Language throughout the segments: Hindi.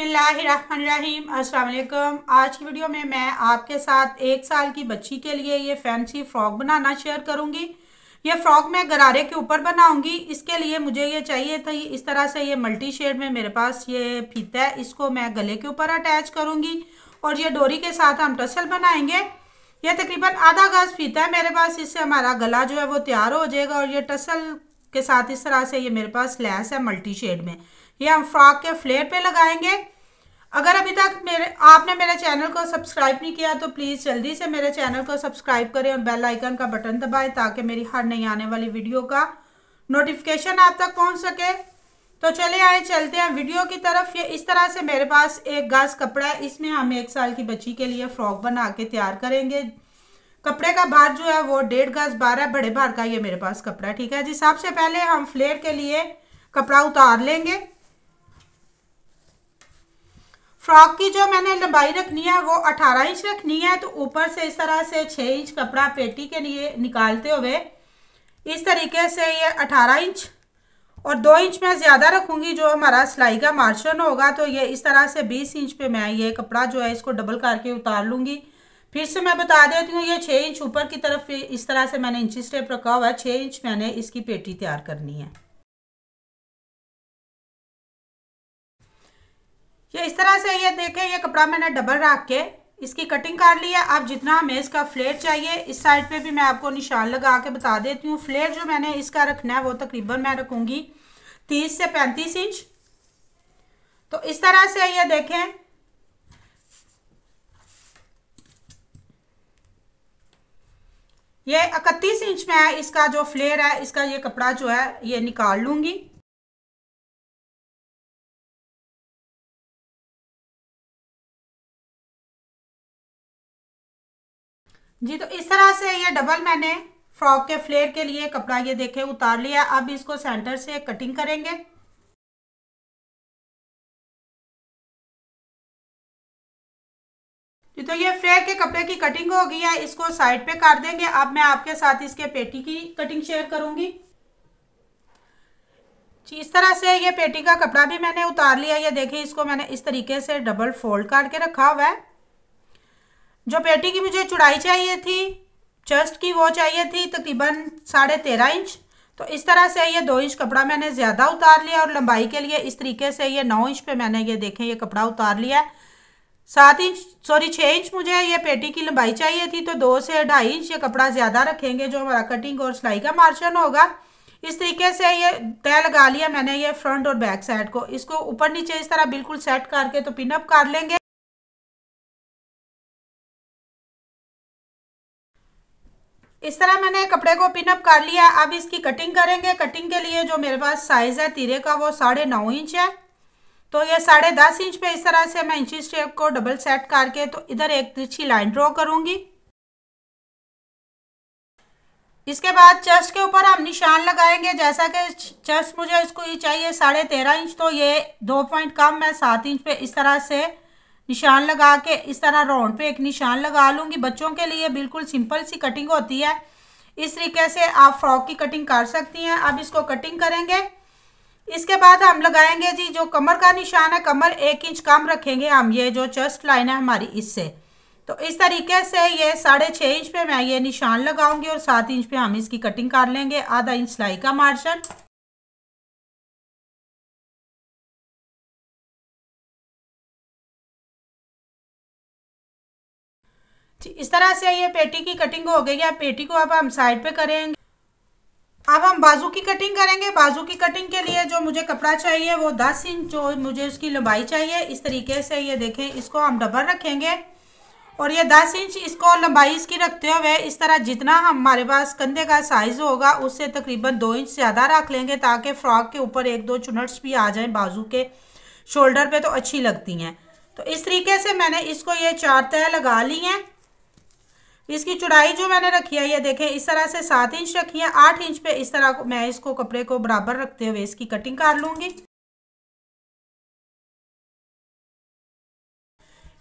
बसमीम अस्सलाम आज की वीडियो में मैं आपके साथ एक साल की बच्ची के लिए ये फैंसी फ्रॉक बनाना शेयर करूँगी ये फ्रॉक मैं गरारे के ऊपर बनाऊँगी इसके लिए मुझे ये चाहिए था इस तरह से ये मल्टी शेड में मेरे पास ये फीता है इसको मैं गले के ऊपर अटैच करूँगी और ये डोरी के साथ हम टसल बनाएंगे ये तकरीबन आधा गज फीता है मेरे पास इससे हमारा गला जो है वो तैयार हो जाएगा और ये टसल के साथ इस तरह से ये मेरे पास लैस है मल्टी शेड में ये हम फ्रॉक के फ्लेयर पे लगाएंगे अगर अभी तक मेरे आपने मेरे चैनल को सब्सक्राइब नहीं किया तो प्लीज़ जल्दी से मेरे चैनल को सब्सक्राइब करें और बेल आइकन का बटन दबाएं ताकि मेरी हर नई आने वाली वीडियो का नोटिफिकेशन आप तक पहुंच सके तो चले आए चलते हैं वीडियो की तरफ ये इस तरह से मेरे पास एक गाज कपड़ा है इसमें हम एक साल की बच्ची के लिए फ्रॉक बना के तैयार करेंगे कपड़े का भार जो है वो डेढ़ गाज बारह बड़े भार का ये मेरे पास कपड़ा ठीक है जी सबसे पहले हम फ्लेयर के लिए कपड़ा उतार लेंगे फ्रॉक की जो मैंने लंबाई रखनी है वो 18 इंच रखनी है तो ऊपर से इस तरह से 6 इंच कपड़ा पेटी के लिए निकालते हुए इस तरीके से ये 18 इंच और दो इंच मैं ज़्यादा रखूँगी जो हमारा सिलाई का मार्शन होगा तो ये इस तरह से बीस इंच पे मैं ये कपड़ा जो है इसको डबल करके उतार लूँगी फिर से मैं बता देती हूँ ये छः इंच ऊपर की तरफ इस तरह से मैंने इंची स्टेप रखा हुआ है छः इंच मैंने इसकी पेटी तैयार करनी है ये इस तरह से ये देखें ये कपड़ा मैंने डबल रख के इसकी कटिंग कर ली है अब जितना हमें इसका फ्लेयर चाहिए इस साइड पे भी मैं आपको निशान लगा के बता देती हूँ फ्लेयर जो मैंने इसका रखना है वो तकरीबन मैं रखूँगी तीस से पैंतीस इंच तो इस तरह से ये देखें ये इकतीस इंच में है इसका जो फ्लेयर है इसका ये कपड़ा जो है ये निकाल लूँगी जी तो इस तरह से ये डबल मैंने फ्रॉक के फ्लेयर के लिए कपड़ा ये देखे उतार लिया अब इसको सेंटर से कटिंग करेंगे तो ये फ्लेयर के कपड़े की कटिंग हो गई है इसको साइड पे काट देंगे अब मैं आपके साथ इसके पेटी की कटिंग शेयर करूंगी इस तरह से ये पेटी का कपड़ा भी मैंने उतार लिया ये देखें इसको मैंने इस तरीके से डबल फोल्ड करके रखा हुआ है जो पेटी की मुझे चौड़ाई चाहिए थी चेस्ट की वो चाहिए थी तकरीबन साढ़े तेरह इंच तो इस तरह से ये दो इंच कपड़ा मैंने ज़्यादा उतार लिया और लंबाई के लिए इस तरीके से ये नौ इंच पे मैंने ये देखें ये कपड़ा उतार लिया सात इंच सॉरी छः इंच मुझे ये पेटी की लंबाई चाहिए थी तो दो से ढाई इंच ये कपड़ा ज़्यादा रखेंगे जो हमारा कटिंग और सिलाई का मार्जन होगा इस तरीके से ये तय लगा लिया मैंने ये फ्रंट और बैक साइड को इसको ऊपर नीचे इस तरह बिल्कुल सेट करके तो पिनअप कर लेंगे इस तरह मैंने कपड़े को पिनअप कर लिया अब इसकी कटिंग करेंगे कटिंग के लिए जो मेरे पास साइज़ है तीरे का वो साढ़े नौ इंच है तो ये साढ़े दस इंच पे इस तरह से मैं इंची स्टेप को डबल सेट करके तो इधर एक तिरछी लाइन ड्रॉ करूँगी इसके बाद चेस्ट के ऊपर हम निशान लगाएंगे जैसा कि चेस्ट मुझे इसको ये चाहिए साढ़े तेरह इंच तो ये दो पॉइंट कम मैं सात इंच पे इस तरह से निशान लगा के इस तरह राउंड पे एक निशान लगा लूँगी बच्चों के लिए बिल्कुल सिंपल सी कटिंग होती है इस तरीके से आप फ्रॉक की कटिंग कर सकती हैं अब इसको कटिंग करेंगे इसके बाद हम लगाएंगे जी जो कमर का निशान है कमर एक इंच कम रखेंगे हम ये जो चेस्ट लाइन है हमारी इससे तो इस तरीके से ये साढ़े छः इंच पे मैं ये निशान लगाऊंगी और सात इंच पे हम इसकी कटिंग कर लेंगे आधा इंच सिलाई का मार्शन इस तरह से ये पेटी की कटिंग हो गई है पेटी को अब हम साइड पे करेंगे अब हम बाजू की कटिंग करेंगे बाजू की कटिंग के लिए जो मुझे कपड़ा चाहिए वो दस इंच जो मुझे उसकी लंबाई चाहिए इस तरीके से ये देखें इसको हम डबल रखेंगे और ये दस इंच इसको लंबाई इसकी रखते हुए इस तरह जितना हमारे पास कंधे का साइज़ होगा उससे तकरीबन दो इंच ज़्यादा रख लेंगे ताकि फ़्रॉक के ऊपर एक दो चुनट्स भी आ जाएँ बाजू के शोल्डर पे तो अच्छी लगती हैं तो इस तरीके से मैंने इसको ये चार तय लगा ली हैं इसकी चौड़ाई जो मैंने रखी है ये देखें इस तरह से सात इंच रखी है आठ इंच पे इस तरह मैं इसको कपड़े को बराबर रखते हुए इसकी कटिंग कर लूँगी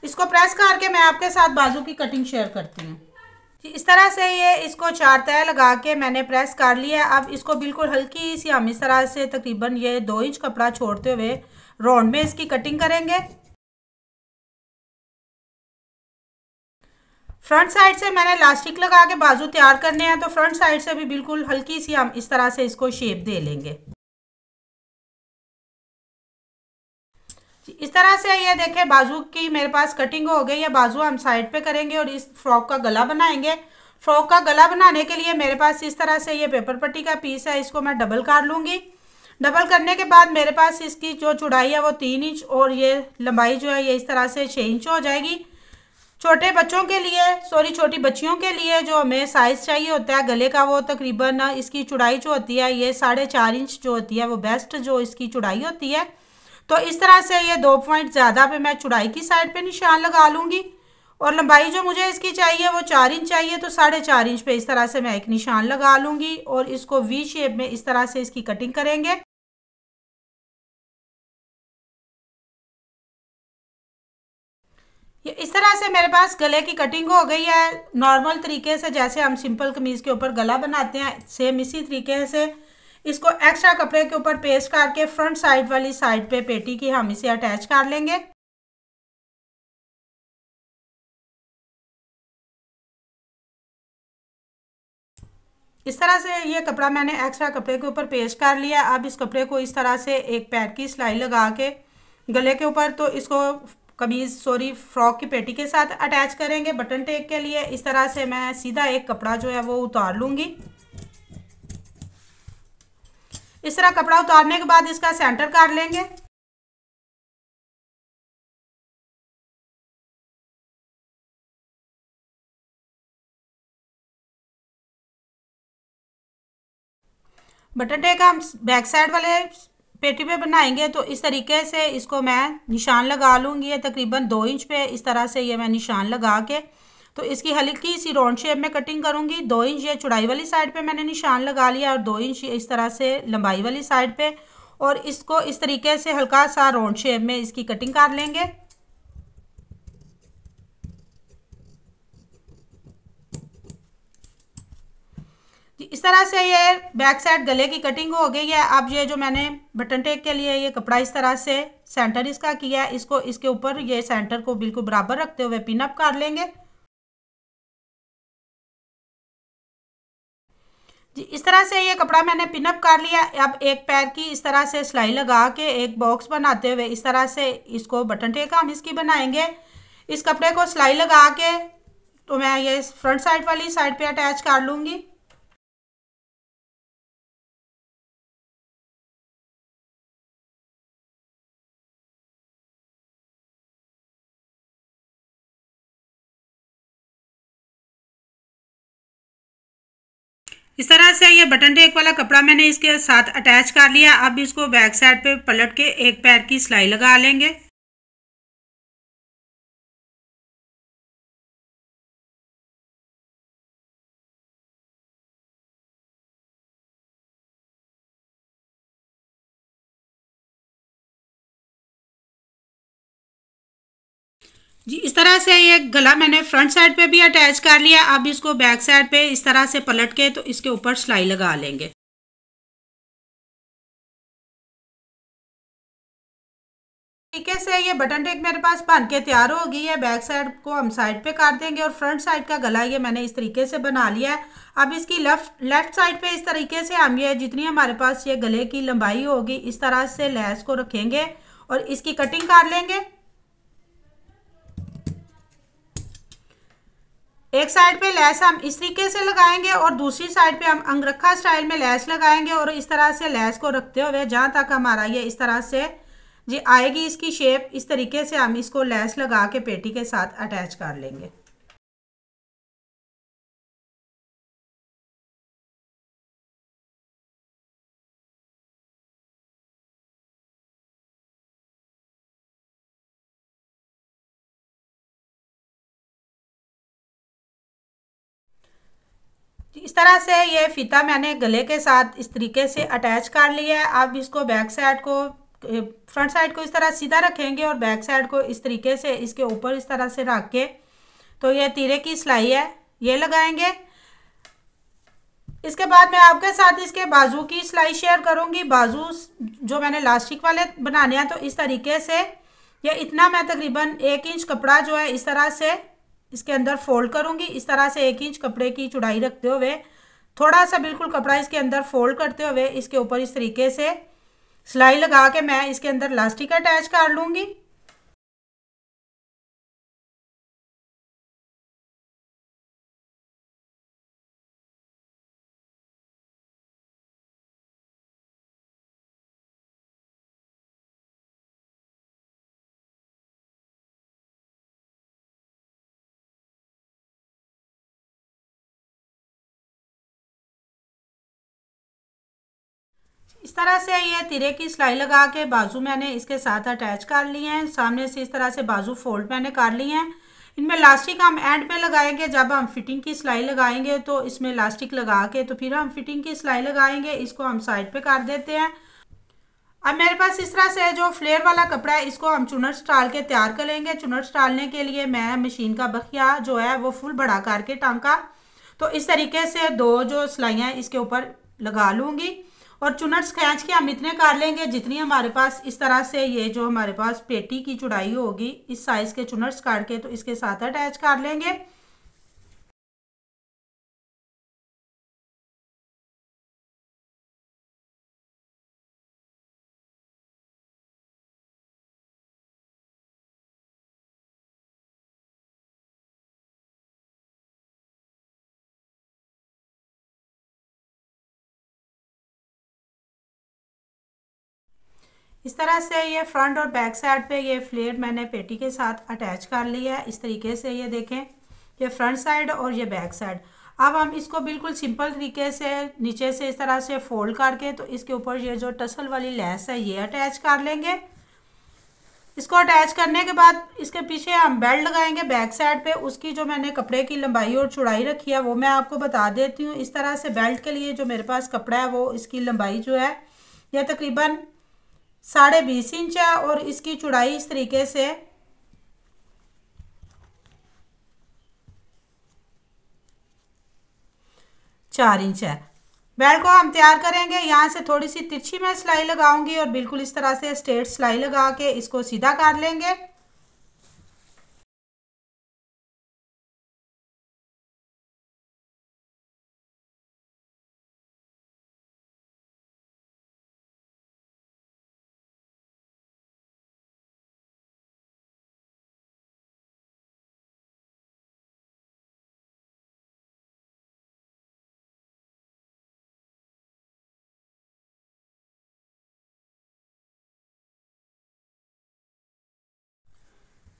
इसको प्रेस करके मैं आपके साथ बाजू की कटिंग शेयर करती हूँ इस तरह से ये इसको चार तय लगा के मैंने प्रेस कर लिया अब इसको बिल्कुल हल्की सी हम इस तरह से तकरीबन ये दो इंच कपड़ा छोड़ते हुए राउंड में इसकी कटिंग करेंगे फ्रंट साइड से मैंने इलास्टिक लगा के बाजू तैयार करने हैं तो फ्रंट साइड से भी बिल्कुल हल्की सी हम इस तरह से इसको शेप दे लेंगे इस तरह से ये देखें बाजू की मेरे पास कटिंग हो गई है बाजू हम साइड पे करेंगे और इस फ्रॉक का गला बनाएंगे फ्रॉक का गला बनाने के लिए मेरे पास इस तरह से ये पेपर पट्टी का पीस है इसको मैं डबल काट लूँगी डबल करने के बाद मेरे पास इसकी जो चुड़ाई है वो तीन इंच और ये लंबाई जो है ये इस तरह से छः इंच हो जाएगी छोटे बच्चों के लिए सॉरी छोटी बच्चियों के लिए जो हमें साइज़ चाहिए होता है गले का वो तकरीबन इसकी चुड़ाई जो होती है ये साढ़े चार इंच जो होती है वो बेस्ट जो इसकी चुड़ाई होती है तो इस तरह से ये दो पॉइंट ज़्यादा पे मैं चुड़ाई की साइड पे निशान लगा लूँगी और लंबाई जो मुझे इसकी चाहिए वो चार इंच चाहिए तो साढ़े चार इंच पर इस तरह से मैं एक निशान लगा लूँगी और इसको वी शेप में इस तरह से इसकी कटिंग करेंगे तरह से मेरे पास गले की कटिंग हो गई है नॉर्मल तरीके से जैसे हम सिंपल कमीज़ के ऊपर गला बनाते हैं सेम इसी तरीके से इसको एक्स्ट्रा कपड़े के ऊपर पेस्ट करके फ्रंट साइड वाली साइड पे पेटी की हम इसे अटैच कर लेंगे इस तरह से ये कपड़ा मैंने एक्स्ट्रा कपड़े के ऊपर पेस्ट कर लिया अब इस कपड़े को इस तरह से एक पैर की सिलाई लगा के गले के ऊपर तो इसको कमीज़ सॉरी फ्रॉक की पेटी के साथ अटैच करेंगे बटन टेक के लिए इस तरह से मैं सीधा एक कपड़ा जो है वो उतार लूँगी इस तरह कपड़ा उतारने के बाद इसका सेंटर काट लेंगे बटन टेक हम बैक साइड वाले पेटी पे बनाएंगे तो इस तरीके से इसको मैं निशान लगा लूँगी तकरीबन दो इंच पे इस तरह से ये मैं निशान लगा के तो इसकी हल्की सी राउंड शेप में कटिंग करूँगी दो इंच ये चुड़ाई वाली साइड पे मैंने निशान लगा लिया और दो इंच इस तरह से लंबाई वाली साइड पे और इसको इस तरीके से हल्का सा राउंड शेप में इसकी कटिंग कर लेंगे इस तरह से ये बैक साइड गले की कटिंग हो गई है अब ये जो मैंने बटन टेक के लिए ये कपड़ा इस तरह से सेंटर इसका किया है इसको इसके ऊपर ये सेंटर को बिल्कुल बराबर रखते हुए पिनअप कर लेंगे जी इस तरह से ये कपड़ा मैंने पिनअप कर लिया अब एक पैर की इस तरह से सिलाई लगा के एक बॉक्स बनाते हुए इस तरह से इसको बटन टेक हम इसकी बनाएंगे इस कपड़े को सिलाई लगा के तो मैं ये फ्रंट साइड वाली साइड पे अटैच कर लूँगी इस तरह से ये बटन टेक वाला कपड़ा मैंने इसके साथ अटैच कर लिया अब इसको बैक साइड पे पलट के एक पैर की सिलाई लगा लेंगे जी इस तरह से ये गला मैंने फ्रंट साइड पे भी अटैच कर लिया अब इसको बैक साइड पे इस तरह से पलट के तो इसके ऊपर सिलाई लगा लेंगे तरीके से ये बटन टेक मेरे पास बन के तैयार हो गई है बैक साइड को हम साइड पे काट देंगे और फ्रंट साइड का गला ये मैंने इस तरीके से बना लिया है अब इसकी लेफ्ट लेफ्ट साइड पे इस तरीके से हम ये जितनी हमारे पास ये गले की लंबाई होगी इस तरह से लैस को रखेंगे और इसकी कटिंग कर लेंगे एक साइड पे लेस हम इस तरीके से लगाएंगे और दूसरी साइड पे हम अंगरखा स्टाइल में लेस लगाएंगे और इस तरह से लेस को रखते हुए जहाँ तक हमारा ये इस तरह से जी आएगी इसकी शेप इस तरीके से हम इसको लेस लगा के पेटी के साथ अटैच कर लेंगे इस तरह से ये फीता मैंने गले के साथ इस तरीके से अटैच कर लिया है अब इसको बैक साइड को फ्रंट साइड को इस तरह सीधा रखेंगे और बैक साइड को इस तरीके से इसके ऊपर इस तरह से रख के तो ये तीरे की सिलाई है ये लगाएंगे इसके बाद मैं आपके साथ इसके बाजू की सिलाई शेयर करूंगी बाजू जो मैंने लास्टिक वाले बनाने हैं तो इस तरीके से ये इतना मैं तकरीबन एक इंच कपड़ा जो है इस तरह से इसके अंदर फोल्ड करूँगी इस तरह से एक इंच कपड़े की चुड़ाई रखते हुए थोड़ा सा बिल्कुल कपड़ा इसके अंदर फोल्ड करते हुए इसके ऊपर इस तरीके से सिलाई लगा के मैं इसके अंदर लास्टिक अटैच कर लूँगी इस तरह से ये तिरे की सिलाई लगा के बाजू मैंने इसके साथ अटैच कर लिए हैं सामने से इस तरह से बाजू फोल्ड मैंने कर लिए हैं इनमें लास्टिक हम एंड में लगाएंगे जब हम फिटिंग की सिलाई लगाएंगे तो इसमें लास्टिक लगा के तो फिर हम फिटिंग की सिलाई लगाएंगे इसको हम साइड पे कर देते हैं अब मेरे पास इस तरह से जो फ्लेयर वाला कपड़ा है इसको हम चुनट्स डाल के तैयार करेंगे चुनट्स डालने के लिए मैं मशीन का बखिया जो है वो फुल बढ़ा करके टांका तो इस तरीके से दो जो सिलाइयाँ इसके ऊपर लगा लूँगी और चुनट्स स्क्रैच के हम इतने कर लेंगे जितनी हमारे पास इस तरह से ये जो हमारे पास पेटी की चुड़ाई होगी इस साइज़ के चुनट्स काट के तो इसके साथ अटैच कर लेंगे इस तरह से ये फ्रंट और बैक साइड पे ये फ्लेयर मैंने पेटी के साथ अटैच कर लिया है इस तरीके से ये देखें ये फ्रंट साइड और ये बैक साइड अब हम इसको बिल्कुल सिंपल तरीके से नीचे से इस तरह से फोल्ड करके तो इसके ऊपर ये जो टसल वाली लेस है ये अटैच कर लेंगे इसको अटैच करने के बाद इसके पीछे हम बेल्ट लगाएंगे बैक साइड पे उसकी जो मैंने कपड़े की लंबाई और चौड़ाई रखी है वो मैं आपको बता देती हूँ इस तरह से बेल्ट के लिए जो मेरे पास कपड़ा है वो इसकी लंबाई जो है यह तकरीबन साढ़े बीस इंच है और इसकी चौड़ाई इस तरीके से चार इंच है बेल्ट को हम तैयार करेंगे यहाँ से थोड़ी सी तिरछी में सिलाई लगाऊंगी और बिल्कुल इस तरह से स्ट्रेट सिलाई लगा के इसको सीधा कर लेंगे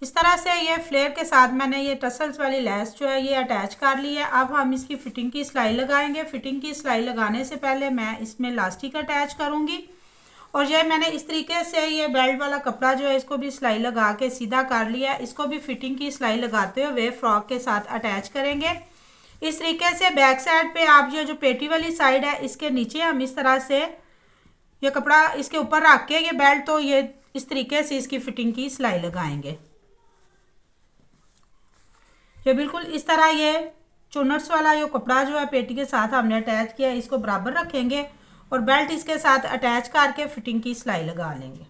इस तरह से ये फ्लेयर के साथ मैंने ये टसल्स वाली लैस जो है ये अटैच कर ली है अब हम इसकी फिटिंग की सिलाई लगाएंगे फिटिंग की सिलाई लगाने से पहले मैं इसमें लास्टिक अटैच करूँगी और ये मैंने इस तरीके से ये बेल्ट वाला कपड़ा जो है इसको भी सिलाई लगा के सीधा कर लिया इसको भी फिटिंग की सिलाई लगाते हुए फ्रॉक के साथ अटैच करेंगे इस तरीके से बैक साइड पे आप ये जो पेटी वाली साइड है इसके नीचे हम इस तरह से ये कपड़ा इसके ऊपर रख के ये बेल्ट तो ये इस तरीके से इसकी फिटिंग की सिलाई लगाएंगे ये बिल्कुल इस तरह ये चुनट्स वाला ये कपड़ा जो है पेटी के साथ हमने अटैच किया इसको बराबर रखेंगे और बेल्ट इसके साथ अटैच करके फिटिंग की सिलाई लगा लेंगे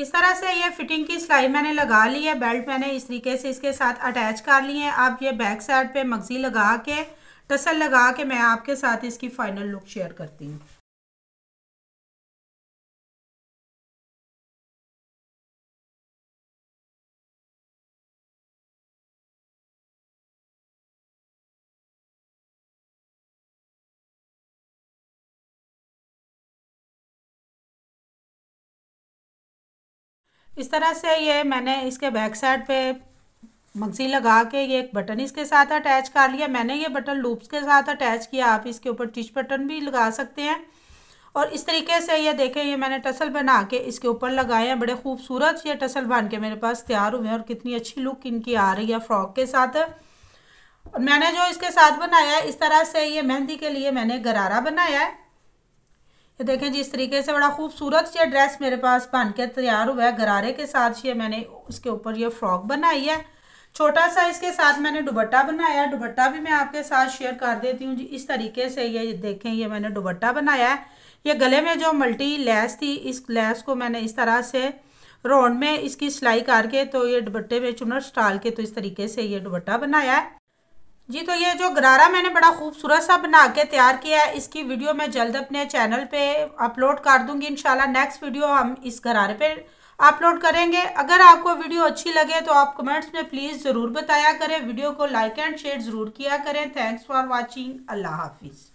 इस तरह से ये फिटिंग की सिलाई मैंने लगा ली है बेल्ट मैंने इस तरीके से इसके साथ अटैच कर ली है अब ये बैक साइड पे मगज़ी लगा के टसल लगा के मैं आपके साथ इसकी फ़ाइनल लुक शेयर करती हूँ इस तरह से ये मैंने इसके बैक साइड पे मगजी लगा के ये एक बटन इसके साथ अटैच कर लिया मैंने ये बटन लूप्स के साथ अटैच किया आप इसके ऊपर टिच बटन भी लगा सकते हैं और इस तरीके से ये देखें ये मैंने टसल बना के इसके ऊपर लगाए हैं बड़े खूबसूरत ये टसल बन के मेरे पास तैयार हुए हैं और कितनी अच्छी लुक इनकी आ रही है फ्रॉक के साथ और मैंने जो इसके साथ बनाया है इस तरह से ये मेहंदी के लिए मैंने गरारा बनाया है ये तो देखें जिस तरीके से बड़ा खूबसूरत ये ड्रेस मेरे पास बन के तैयार हुआ है गरारे के साथ ये मैंने उसके ऊपर ये फ्रॉक बनाई है छोटा सा इसके साथ मैंने दुबट्टा बनाया है दुबट्टा भी मैं आपके साथ शेयर कर देती हूँ जी इस तरीके से ये देखें ये मैंने दुबट्टा बनाया है ये गले में जो मल्टी लेस थी इस लैस को मैंने इस तरह से राउंड में इसकी सिलाई करके तो ये दुबट्टे में चुनर स्टाल के तो इस तरीके से ये दुबट्टा बनाया है जी तो ये जो गरारा मैंने बड़ा खूबसूरत सा बना के तैयार किया है इसकी वीडियो मैं जल्द अपने चैनल पे अपलोड कर दूंगी इनशाला नेक्स्ट वीडियो हम इस गरारे पे अपलोड करेंगे अगर आपको वीडियो अच्छी लगे तो आप कमेंट्स में प्लीज़ ज़रूर बताया करें वीडियो को लाइक एंड शेयर ज़रूर किया करें थैंक्स फॉर वॉचिंग अल्लाह हाफिज़